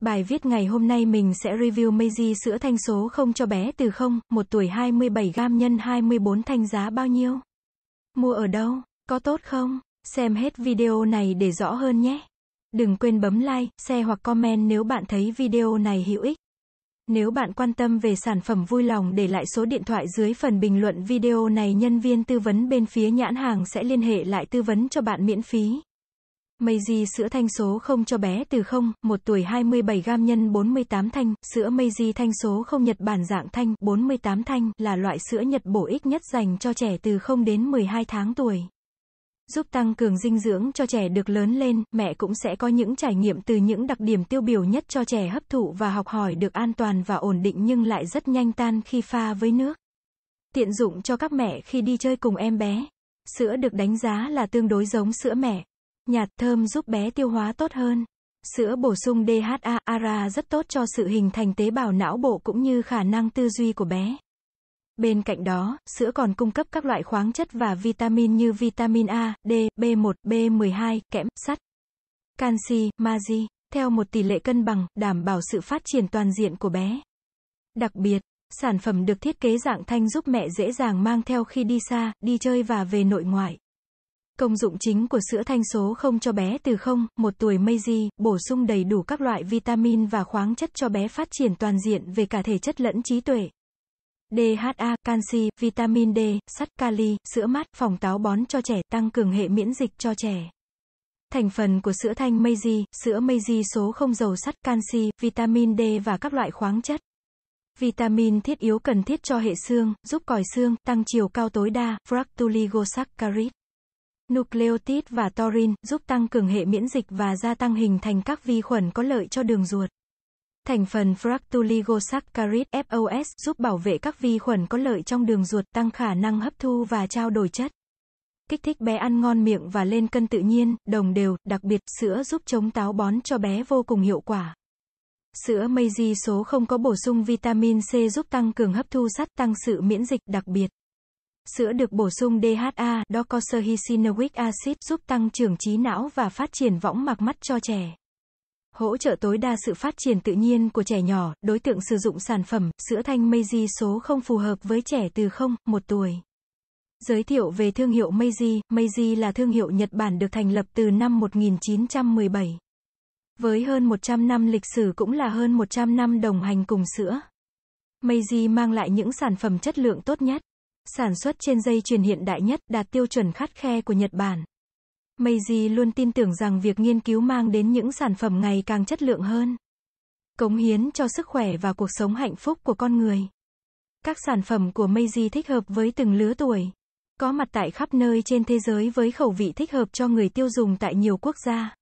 Bài viết ngày hôm nay mình sẽ review Meiji sữa thanh số không cho bé từ 0, 1 tuổi 27 gam nhân 24 thanh giá bao nhiêu? Mua ở đâu? Có tốt không? Xem hết video này để rõ hơn nhé. Đừng quên bấm like, share hoặc comment nếu bạn thấy video này hữu ích. Nếu bạn quan tâm về sản phẩm vui lòng để lại số điện thoại dưới phần bình luận video này nhân viên tư vấn bên phía nhãn hàng sẽ liên hệ lại tư vấn cho bạn miễn phí mây di sữa thanh số không cho bé từ 0, 1 tuổi 27 gam nhân 48 thanh, sữa mây di thanh số không Nhật Bản dạng thanh 48 thanh là loại sữa Nhật bổ ích nhất dành cho trẻ từ 0 đến 12 tháng tuổi. Giúp tăng cường dinh dưỡng cho trẻ được lớn lên, mẹ cũng sẽ có những trải nghiệm từ những đặc điểm tiêu biểu nhất cho trẻ hấp thụ và học hỏi được an toàn và ổn định nhưng lại rất nhanh tan khi pha với nước. Tiện dụng cho các mẹ khi đi chơi cùng em bé. Sữa được đánh giá là tương đối giống sữa mẹ, nhạt thơm giúp bé tiêu hóa tốt hơn. Sữa bổ sung DHA ARA rất tốt cho sự hình thành tế bào não bộ cũng như khả năng tư duy của bé. Bên cạnh đó, sữa còn cung cấp các loại khoáng chất và vitamin như vitamin A, D, B1, B12, kẽm, sắt, canxi, magie, theo một tỷ lệ cân bằng, đảm bảo sự phát triển toàn diện của bé. Đặc biệt, sản phẩm được thiết kế dạng thanh giúp mẹ dễ dàng mang theo khi đi xa, đi chơi và về nội ngoại. Công dụng chính của sữa thanh số không cho bé từ 0, 1 tuổi Meiji, bổ sung đầy đủ các loại vitamin và khoáng chất cho bé phát triển toàn diện về cả thể chất lẫn trí tuệ. DHA, canxi, vitamin D, sắt, kali, sữa mát, phòng táo bón cho trẻ, tăng cường hệ miễn dịch cho trẻ. Thành phần của sữa thanh Meiji, sữa Meiji số không dầu sắt, canxi, vitamin D và các loại khoáng chất. Vitamin thiết yếu cần thiết cho hệ xương, giúp còi xương, tăng chiều cao tối đa, fructuligosaccharide nucleotide và torin, giúp tăng cường hệ miễn dịch và gia tăng hình thành các vi khuẩn có lợi cho đường ruột. Thành phần fructuoligosaccharide FOS giúp bảo vệ các vi khuẩn có lợi trong đường ruột, tăng khả năng hấp thu và trao đổi chất. Kích thích bé ăn ngon miệng và lên cân tự nhiên, đồng đều, đặc biệt sữa giúp chống táo bón cho bé vô cùng hiệu quả. Sữa Meiji số không có bổ sung vitamin C giúp tăng cường hấp thu sắt, tăng sự miễn dịch đặc biệt. Sữa được bổ sung DHA, docosahexaenoic acid, giúp tăng trưởng trí não và phát triển võng mạc mắt cho trẻ. Hỗ trợ tối đa sự phát triển tự nhiên của trẻ nhỏ, đối tượng sử dụng sản phẩm, sữa thanh Meiji số không phù hợp với trẻ từ 0, 1 tuổi. Giới thiệu về thương hiệu Meiji, Meiji là thương hiệu Nhật Bản được thành lập từ năm 1917. Với hơn 100 năm lịch sử cũng là hơn 100 năm đồng hành cùng sữa. Meiji mang lại những sản phẩm chất lượng tốt nhất. Sản xuất trên dây chuyền hiện đại nhất, đạt tiêu chuẩn khắt khe của Nhật Bản. Meiji luôn tin tưởng rằng việc nghiên cứu mang đến những sản phẩm ngày càng chất lượng hơn. Cống hiến cho sức khỏe và cuộc sống hạnh phúc của con người. Các sản phẩm của Meiji thích hợp với từng lứa tuổi. Có mặt tại khắp nơi trên thế giới với khẩu vị thích hợp cho người tiêu dùng tại nhiều quốc gia.